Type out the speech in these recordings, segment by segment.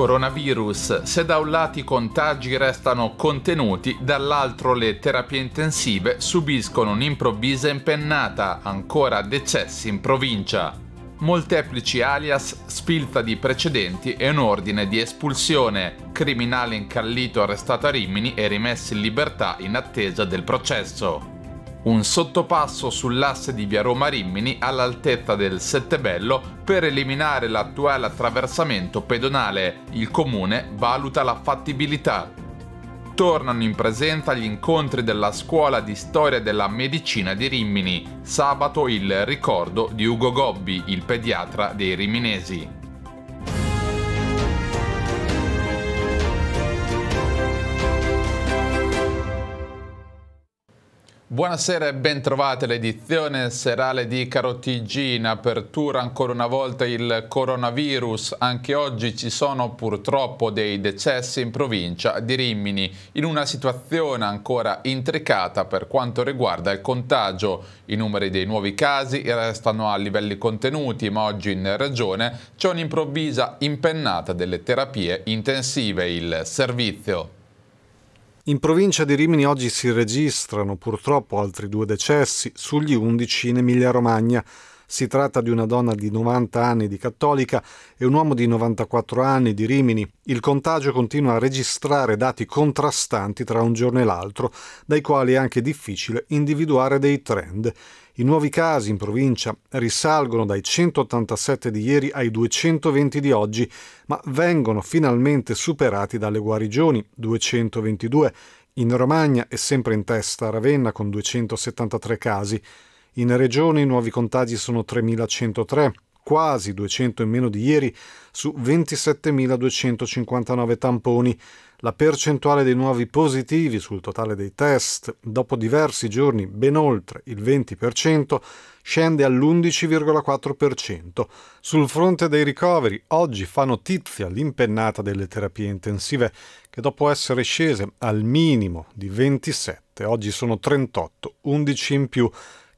coronavirus se da un lato i contagi restano contenuti, dall'altro le terapie intensive subiscono un'improvvisa impennata, ancora decessi in provincia molteplici alias, sfilza di precedenti e un ordine di espulsione, criminale incallito arrestato a Rimini e rimesso in libertà in attesa del processo un sottopasso sull'asse di via Roma Rimini all'altezza del Settebello per eliminare l'attuale attraversamento pedonale. Il comune valuta la fattibilità. Tornano in presenza gli incontri della Scuola di Storia della Medicina di Rimini, sabato il ricordo di Ugo Gobbi, il pediatra dei riminesi. Buonasera e bentrovate all'edizione serale di TG. In apertura ancora una volta il coronavirus. Anche oggi ci sono purtroppo dei decessi in provincia di Rimini, in una situazione ancora intricata per quanto riguarda il contagio. I numeri dei nuovi casi restano a livelli contenuti, ma oggi in regione c'è un'improvvisa impennata delle terapie intensive, il servizio. In provincia di Rimini oggi si registrano purtroppo altri due decessi sugli 11 in Emilia-Romagna. Si tratta di una donna di 90 anni di Cattolica e un uomo di 94 anni di Rimini. Il contagio continua a registrare dati contrastanti tra un giorno e l'altro, dai quali è anche difficile individuare dei trend. I nuovi casi in provincia risalgono dai 187 di ieri ai 220 di oggi, ma vengono finalmente superati dalle guarigioni, 222. In Romagna è sempre in testa Ravenna con 273 casi. In Regione i nuovi contagi sono 3.103, quasi 200 in meno di ieri, su 27.259 tamponi la percentuale dei nuovi positivi sul totale dei test dopo diversi giorni ben oltre il 20% scende all'11,4%. Sul fronte dei ricoveri oggi fa notizia l'impennata delle terapie intensive che dopo essere scese al minimo di 27 oggi sono 38, 11 in più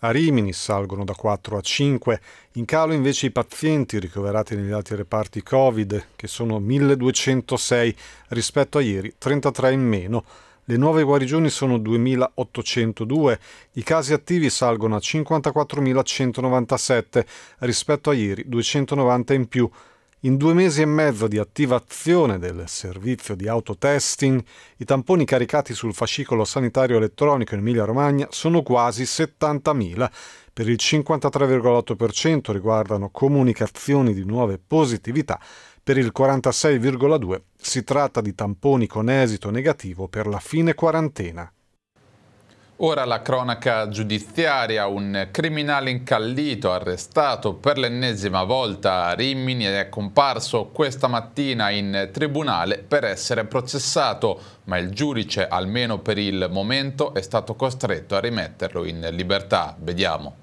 a Rimini salgono da 4 a 5, in calo invece i pazienti ricoverati negli altri reparti Covid, che sono 1206 rispetto a ieri, 33 in meno. Le nuove guarigioni sono 2.802, i casi attivi salgono a 54.197 rispetto a ieri, 290 in più. In due mesi e mezzo di attivazione del servizio di autotesting, i tamponi caricati sul fascicolo sanitario elettronico in Emilia-Romagna sono quasi 70.000. Per il 53,8% riguardano comunicazioni di nuove positività, per il 46,2% si tratta di tamponi con esito negativo per la fine quarantena. Ora la cronaca giudiziaria, un criminale incallito arrestato per l'ennesima volta a Rimini è comparso questa mattina in tribunale per essere processato, ma il giudice, almeno per il momento, è stato costretto a rimetterlo in libertà. Vediamo.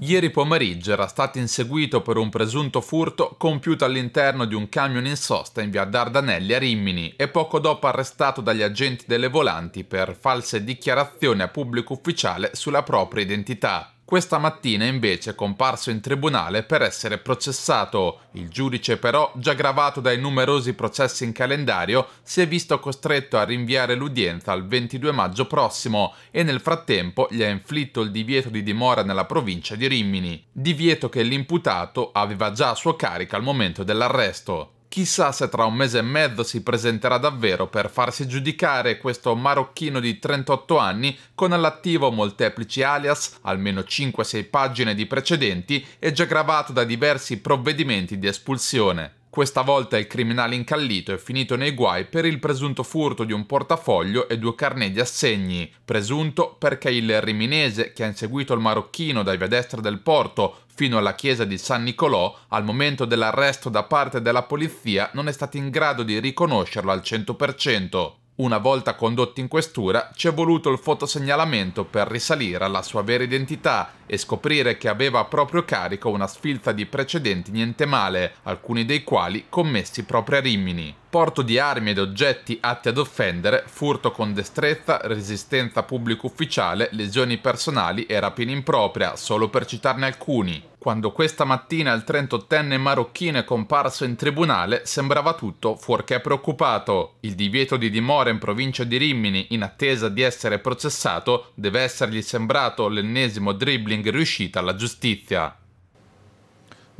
Ieri pomeriggio era stato inseguito per un presunto furto compiuto all'interno di un camion in sosta in via Dardanelli a Rimini e poco dopo arrestato dagli agenti delle volanti per false dichiarazioni a pubblico ufficiale sulla propria identità. Questa mattina invece è comparso in tribunale per essere processato. Il giudice però, già gravato dai numerosi processi in calendario, si è visto costretto a rinviare l'udienza al 22 maggio prossimo e nel frattempo gli ha inflitto il divieto di dimora nella provincia di Rimini, divieto che l'imputato aveva già a sua carica al momento dell'arresto. Chissà se tra un mese e mezzo si presenterà davvero per farsi giudicare questo marocchino di 38 anni con all'attivo molteplici alias, almeno 5-6 pagine di precedenti e già gravato da diversi provvedimenti di espulsione. Questa volta il criminale incallito è finito nei guai per il presunto furto di un portafoglio e due carnet di assegni, presunto perché il riminese che ha inseguito il marocchino dai vedestri del porto fino alla chiesa di San Nicolò, al momento dell'arresto da parte della polizia non è stato in grado di riconoscerlo al 100%. Una volta condotti in questura, ci è voluto il fotosegnalamento per risalire alla sua vera identità e scoprire che aveva a proprio carico una sfilza di precedenti niente male, alcuni dei quali commessi proprio a Rimini. Porto di armi ed oggetti atti ad offendere, furto con destrezza, resistenza pubblico ufficiale, lesioni personali e rapina impropria, solo per citarne alcuni. Quando questa mattina il 38enne marocchino è comparso in tribunale, sembrava tutto fuorché preoccupato. Il divieto di dimora in provincia di Rimini, in attesa di essere processato, deve essergli sembrato l'ennesimo dribbling riuscito alla giustizia.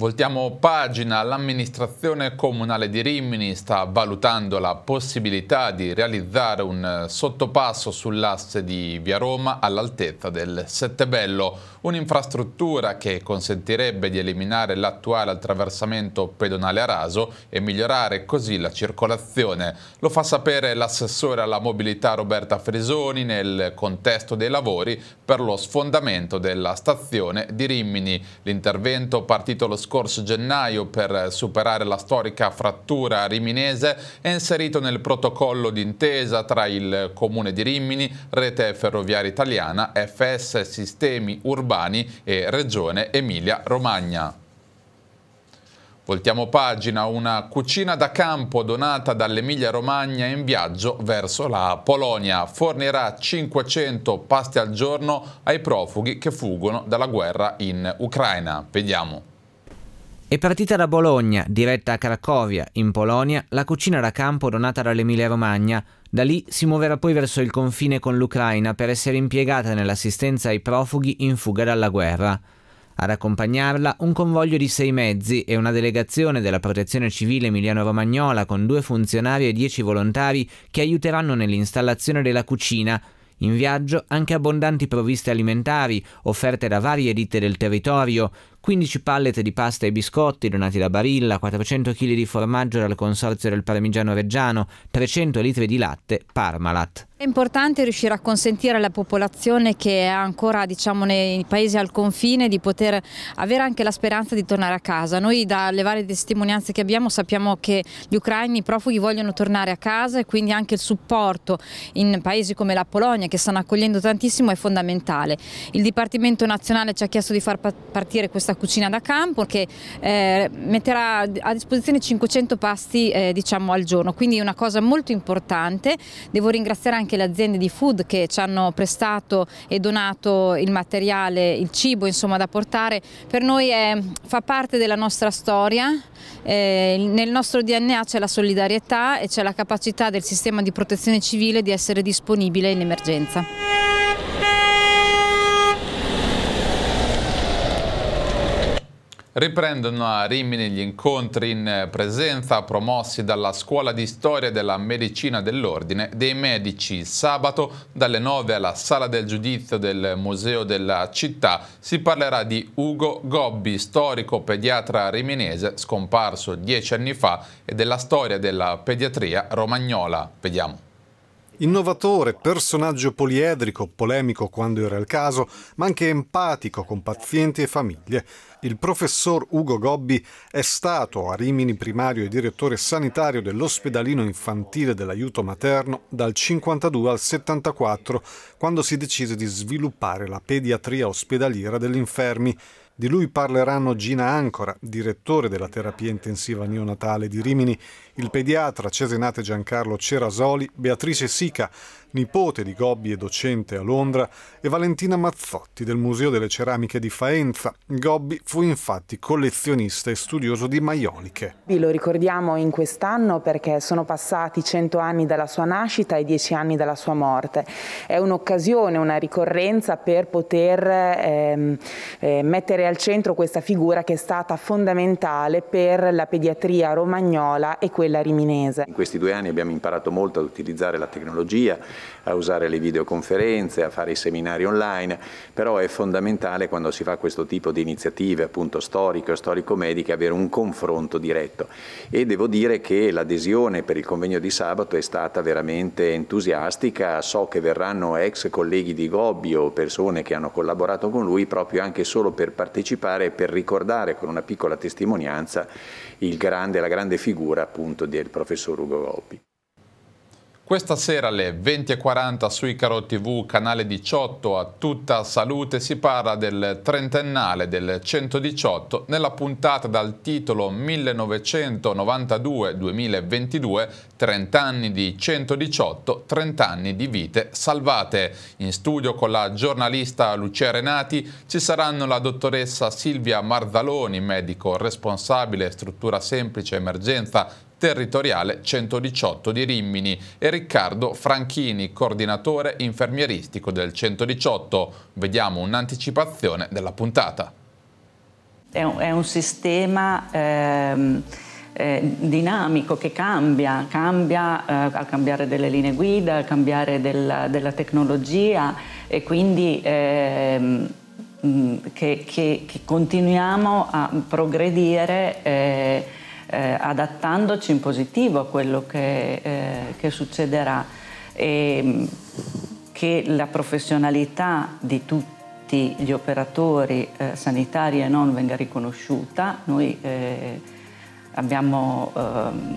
Voltiamo pagina, l'amministrazione comunale di Rimini sta valutando la possibilità di realizzare un eh, sottopasso sull'asse di Via Roma all'altezza del Settebello, un'infrastruttura che consentirebbe di eliminare l'attuale attraversamento pedonale a raso e migliorare così la circolazione. Lo fa sapere l'assessore alla mobilità Roberta Frisoni nel contesto dei lavori per lo sfondamento della stazione di Rimini. L'intervento partito lo scorso scorso gennaio per superare la storica frattura riminese, è inserito nel protocollo d'intesa tra il Comune di Rimini, Rete Ferroviaria Italiana, FS Sistemi Urbani e Regione Emilia-Romagna. Voltiamo pagina, una cucina da campo donata dall'Emilia Romagna in viaggio verso la Polonia fornirà 500 pasti al giorno ai profughi che fuggono dalla guerra in Ucraina. Vediamo. E partita da Bologna, diretta a Cracovia, in Polonia, la cucina da campo donata dall'Emilia Romagna. Da lì si muoverà poi verso il confine con l'Ucraina per essere impiegata nell'assistenza ai profughi in fuga dalla guerra. Ad accompagnarla un convoglio di sei mezzi e una delegazione della Protezione Civile Emiliano-Romagnola con due funzionari e dieci volontari che aiuteranno nell'installazione della cucina, in viaggio anche abbondanti provviste alimentari offerte da varie ditte del territorio, 15 pallette di pasta e biscotti donati da Barilla, 400 kg di formaggio dal Consorzio del Parmigiano Reggiano, 300 litri di latte Parmalat. È importante riuscire a consentire alla popolazione che è ancora diciamo, nei paesi al confine di poter avere anche la speranza di tornare a casa. Noi dalle varie testimonianze che abbiamo sappiamo che gli ucraini i profughi vogliono tornare a casa e quindi anche il supporto in paesi come la Polonia che stanno accogliendo tantissimo è fondamentale. Il Dipartimento Nazionale ci ha chiesto di far partire questa cucina da campo che eh, metterà a disposizione 500 pasti eh, diciamo al giorno, quindi è una cosa molto importante. Devo ringraziare anche le aziende di food che ci hanno prestato e donato il materiale, il cibo insomma da portare. Per noi è, fa parte della nostra storia, eh, nel nostro DNA c'è la solidarietà e c'è la capacità del sistema di protezione civile di essere disponibile in emergenza. Riprendono a Rimini gli incontri in presenza promossi dalla Scuola di Storia della Medicina dell'Ordine dei Medici. Sabato dalle 9 alla Sala del Giudizio del Museo della Città si parlerà di Ugo Gobbi, storico pediatra riminese scomparso dieci anni fa e della storia della pediatria romagnola. Vediamo. Innovatore, personaggio poliedrico, polemico quando era il caso, ma anche empatico con pazienti e famiglie. Il professor Ugo Gobbi è stato a Rimini primario e direttore sanitario dell'ospedalino infantile dell'aiuto materno dal 52 al 74, quando si decise di sviluppare la pediatria ospedaliera degli infermi. Di lui parleranno Gina Ancora, direttore della terapia intensiva neonatale di Rimini, il pediatra cesenate Giancarlo Cerasoli, Beatrice Sica, nipote di Gobbi e docente a Londra, e Valentina Mazzotti del Museo delle Ceramiche di Faenza. Gobbi Fu infatti collezionista e studioso di maioliche. Lo ricordiamo in quest'anno perché sono passati 100 anni dalla sua nascita e 10 anni dalla sua morte. È un'occasione, una ricorrenza per poter ehm, eh, mettere al centro questa figura che è stata fondamentale per la pediatria romagnola e quella riminese. In questi due anni abbiamo imparato molto ad utilizzare la tecnologia a usare le videoconferenze, a fare i seminari online, però è fondamentale quando si fa questo tipo di iniziative appunto storiche o storico-mediche avere un confronto diretto e devo dire che l'adesione per il convegno di sabato è stata veramente entusiastica, so che verranno ex colleghi di Gobbi o persone che hanno collaborato con lui proprio anche solo per partecipare e per ricordare con una piccola testimonianza grande, la grande figura appunto del professor Ugo Gobbi. Questa sera alle 20.40 su Icaro TV, canale 18, a tutta salute si parla del trentennale del 118 nella puntata dal titolo 1992-2022, 30 anni di 118, 30 anni di vite salvate. In studio con la giornalista Lucia Renati ci saranno la dottoressa Silvia Marzaloni, medico responsabile struttura semplice emergenza territoriale 118 di Rimini e Riccardo Franchini, coordinatore infermieristico del 118. Vediamo un'anticipazione della puntata. È un, è un sistema... Ehm... Eh, dinamico che cambia, cambia eh, al cambiare delle linee guida, al cambiare del, della tecnologia e quindi eh, che, che, che, continuiamo a progredire eh, eh, adattandoci in positivo a quello che, eh, che succederà e mm, che la professionalità di tutti gli operatori eh, sanitari e non venga riconosciuta. Noi eh, abbiamo ehm,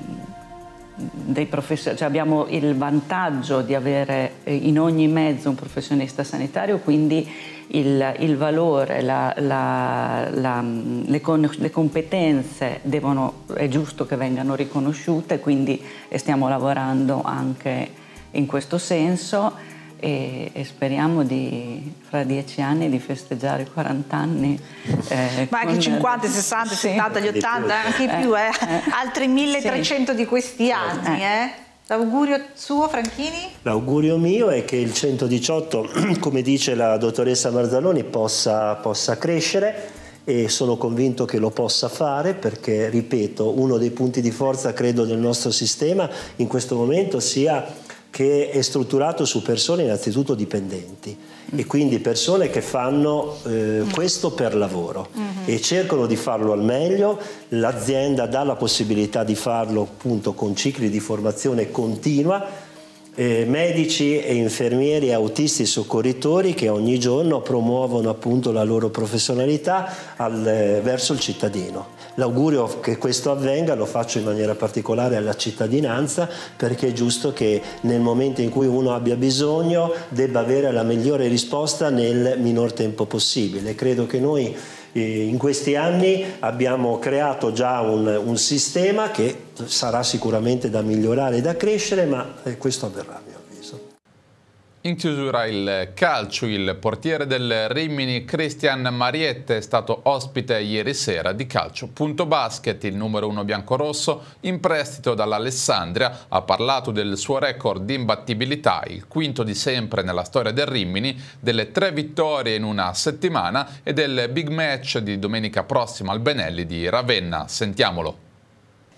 dei professionisti, cioè abbiamo il vantaggio di avere eh, in ogni mezzo un professionista sanitario, quindi il, il valore, la, la, la, le, con, le, competenze devono, è giusto che vengano riconosciute, quindi stiamo lavorando anche in questo senso e, e, speriamo di, fra dieci anni di festeggiare 40 anni. Eh, Ma anche 50, 60, sì. 70, gli 80, anche eh, più, eh. eh, eh. altri 1300 sì. di questi anni. Eh. L'augurio suo, Franchini? L'augurio mio è che il 118, come dice la dottoressa Marzaloni, possa, possa crescere e sono convinto che lo possa fare perché, ripeto, uno dei punti di forza credo del nostro sistema in questo momento sia che è strutturato su persone innanzitutto dipendenti mm. e quindi persone che fanno eh, mm. questo per lavoro mm-hmm. e cercano di farlo al meglio, l'azienda dà la possibilità di farlo appunto con cicli di formazione continua eh, medici e infermieri, autisti, soccorritori che ogni giorno promuovono appunto la loro professionalità al, eh, verso il cittadino. L'augurio che questo avvenga lo faccio in maniera particolare alla cittadinanza perché è giusto che nel momento in cui uno abbia bisogno debba avere la migliore risposta nel minor tempo possibile. Credo che noi in questi anni abbiamo creato già un, un sistema che sarà sicuramente da migliorare e da crescere, ma eh, questo avverrà. In chiusura il calcio, il portiere del Rimini Cristian Mariette è stato ospite ieri sera di calcio.basket, il numero uno biancorosso in prestito dall'Alessandria, ha parlato del suo record di imbattibilità, il quinto di sempre nella storia del Rimini, delle tre vittorie in una settimana e del big match di domenica prossima al Benelli di Ravenna. Sentiamolo.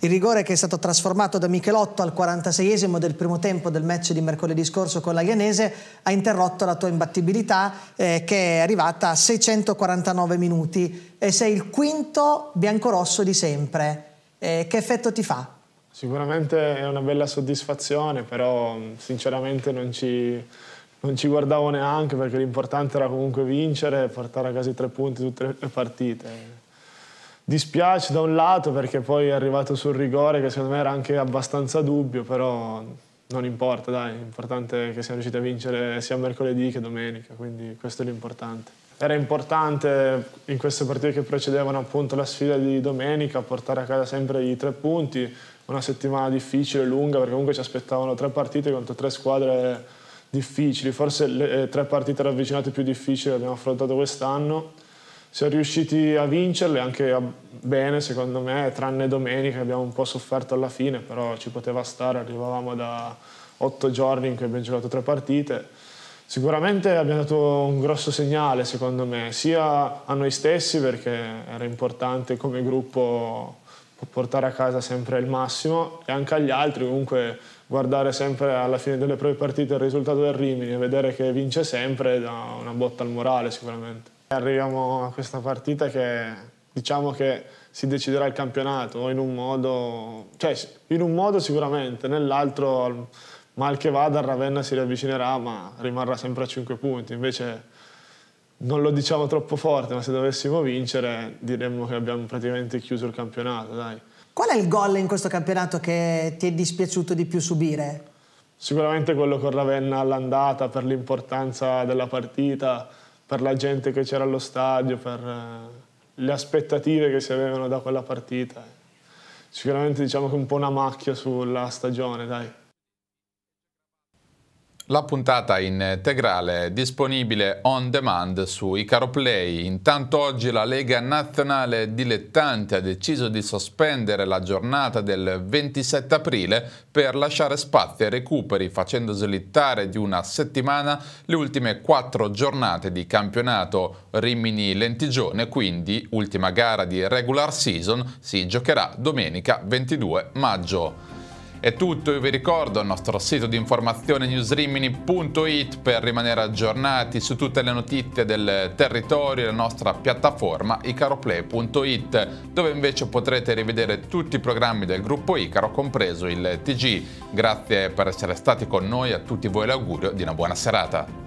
Il rigore che è stato trasformato da Michelotto al 46esimo del primo tempo del match di mercoledì scorso con la Ianese ha interrotto la tua imbattibilità eh, che è arrivata a 649 minuti e sei il quinto biancorosso di sempre. Eh, che effetto ti fa? Sicuramente è una bella soddisfazione, però mm, sinceramente non ci, non ci guardavo neanche perché l'importante era comunque vincere e portare a casa i tre punti tutte le partite. Dispiace da un lato perché poi è arrivato sul rigore che secondo me era anche abbastanza dubbio, però non importa, dai, l'importante è che siamo riusciti a vincere sia mercoledì che domenica, quindi questo è l'importante. Era importante in queste partite che precedevano appunto la sfida di domenica portare a casa sempre i tre punti, una settimana difficile, lunga, perché comunque ci aspettavano tre partite contro tre squadre difficili, forse le eh, tre partite ravvicinate più difficili che abbiamo affrontato quest'anno siamo riusciti a vincerle anche bene secondo me, tranne domenica abbiamo un po' sofferto alla fine, però ci poteva stare, arrivavamo da otto giorni in cui abbiamo giocato tre partite. Sicuramente abbiamo dato un grosso segnale secondo me, sia a noi stessi perché era importante come gruppo portare a casa sempre il massimo e anche agli altri comunque guardare sempre alla fine delle proprie partite il risultato del Rimini e vedere che vince sempre dà una botta al morale sicuramente. Arriviamo a questa partita che diciamo che si deciderà il campionato in un modo, cioè in un modo sicuramente, nell'altro mal che vada Ravenna si riavvicinerà ma rimarrà sempre a 5 punti, invece non lo diciamo troppo forte ma se dovessimo vincere diremmo che abbiamo praticamente chiuso il campionato dai. Qual è il gol in questo campionato che ti è dispiaciuto di più subire? Sicuramente quello con Ravenna all'andata per l'importanza della partita, per la gente che c'era allo stadio, per eh, le aspettative che si avevano da quella partita. Sicuramente diciamo che un po' una macchia sulla stagione, dai. La puntata integrale è disponibile on demand su Icaroplay. Intanto oggi la Lega Nazionale Dilettante ha deciso di sospendere la giornata del 27 aprile per lasciare spazio ai recuperi facendo slittare di una settimana le ultime quattro giornate di campionato Rimini Lentigione, quindi ultima gara di regular season si giocherà domenica 22 maggio. È tutto, io vi ricordo il nostro sito di informazione newsrimini.it per rimanere aggiornati su tutte le notizie del territorio e la nostra piattaforma icaroplay.it dove invece potrete rivedere tutti i programmi del gruppo Icaro compreso il TG. Grazie per essere stati con noi, a tutti voi l'augurio di una buona serata.